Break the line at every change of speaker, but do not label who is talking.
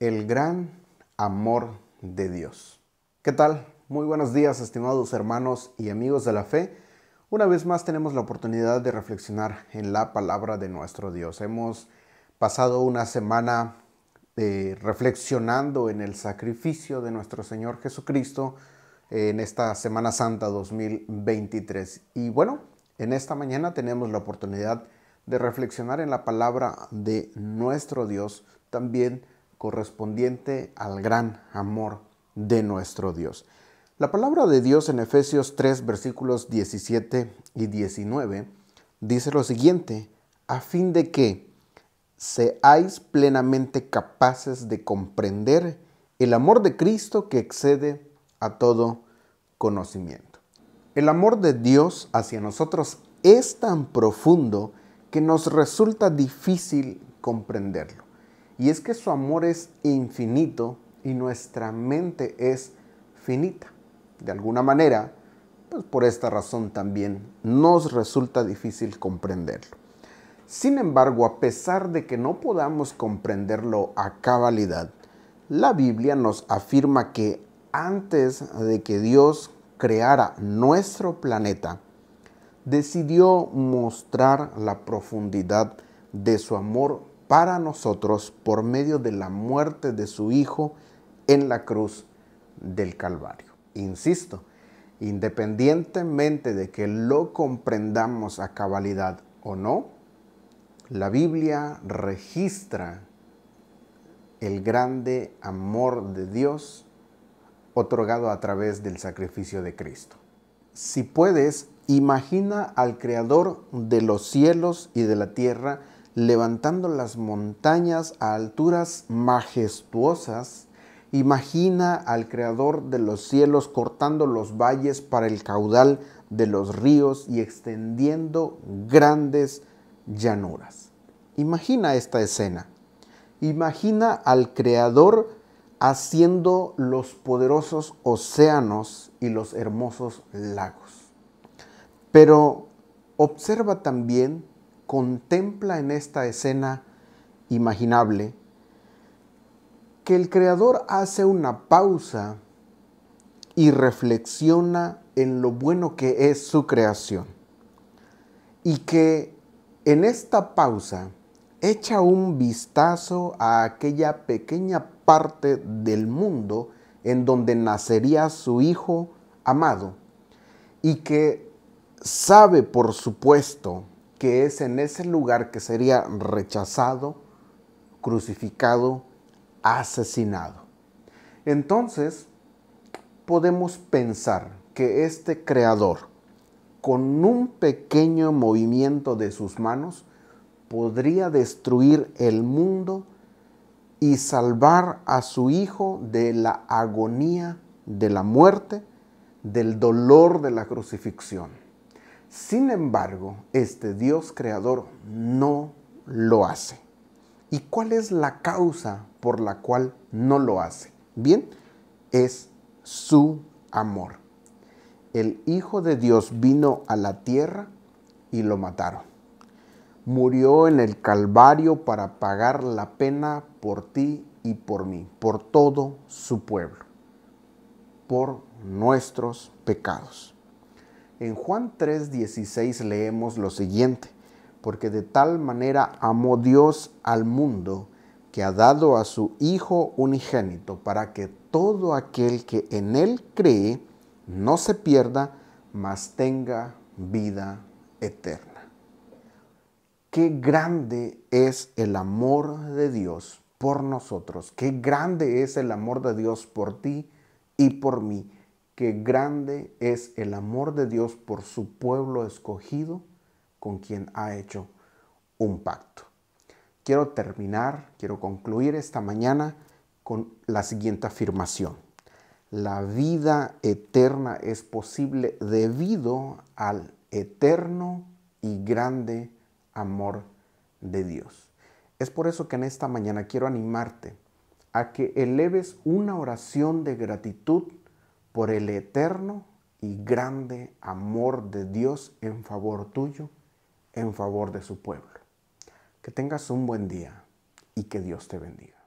el gran amor de Dios. ¿Qué tal? Muy buenos días, estimados hermanos y amigos de la fe. Una vez más tenemos la oportunidad de reflexionar en la palabra de nuestro Dios. Hemos pasado una semana eh, reflexionando en el sacrificio de nuestro Señor Jesucristo en esta Semana Santa 2023. Y bueno, en esta mañana tenemos la oportunidad de reflexionar en la palabra de nuestro Dios, también correspondiente al gran amor de nuestro Dios. La palabra de Dios en Efesios 3 versículos 17 y 19 dice lo siguiente, a fin de que seáis plenamente capaces de comprender el amor de Cristo que excede a todo conocimiento. El amor de Dios hacia nosotros es tan profundo que nos resulta difícil comprenderlo. Y es que su amor es infinito y nuestra mente es finita. De alguna manera, pues, por esta razón también nos resulta difícil comprenderlo. Sin embargo, a pesar de que no podamos comprenderlo a cabalidad, la Biblia nos afirma que antes de que Dios creara nuestro planeta, decidió mostrar la profundidad de su amor para nosotros por medio de la muerte de su Hijo en la cruz del Calvario. Insisto, independientemente de que lo comprendamos a cabalidad o no, la Biblia registra el grande amor de Dios otorgado a través del sacrificio de Cristo. Si puedes, imagina al Creador de los cielos y de la tierra levantando las montañas a alturas majestuosas, imagina al Creador de los cielos cortando los valles para el caudal de los ríos y extendiendo grandes llanuras. Imagina esta escena. Imagina al Creador haciendo los poderosos océanos y los hermosos lagos. Pero observa también contempla en esta escena imaginable que el creador hace una pausa y reflexiona en lo bueno que es su creación. Y que en esta pausa echa un vistazo a aquella pequeña parte del mundo en donde nacería su hijo amado y que sabe, por supuesto, que es en ese lugar que sería rechazado, crucificado, asesinado. Entonces, podemos pensar que este creador, con un pequeño movimiento de sus manos, podría destruir el mundo y salvar a su hijo de la agonía de la muerte, del dolor de la crucifixión. Sin embargo, este Dios creador no lo hace. ¿Y cuál es la causa por la cual no lo hace? Bien, es su amor. El Hijo de Dios vino a la tierra y lo mataron. Murió en el Calvario para pagar la pena por ti y por mí, por todo su pueblo, por nuestros pecados. En Juan 3:16 leemos lo siguiente, porque de tal manera amó Dios al mundo que ha dado a su Hijo unigénito para que todo aquel que en Él cree no se pierda, mas tenga vida eterna. Qué grande es el amor de Dios por nosotros, qué grande es el amor de Dios por ti y por mí que grande es el amor de Dios por su pueblo escogido con quien ha hecho un pacto. Quiero terminar, quiero concluir esta mañana con la siguiente afirmación. La vida eterna es posible debido al eterno y grande amor de Dios. Es por eso que en esta mañana quiero animarte a que eleves una oración de gratitud por el eterno y grande amor de Dios en favor tuyo, en favor de su pueblo. Que tengas un buen día y que Dios te bendiga.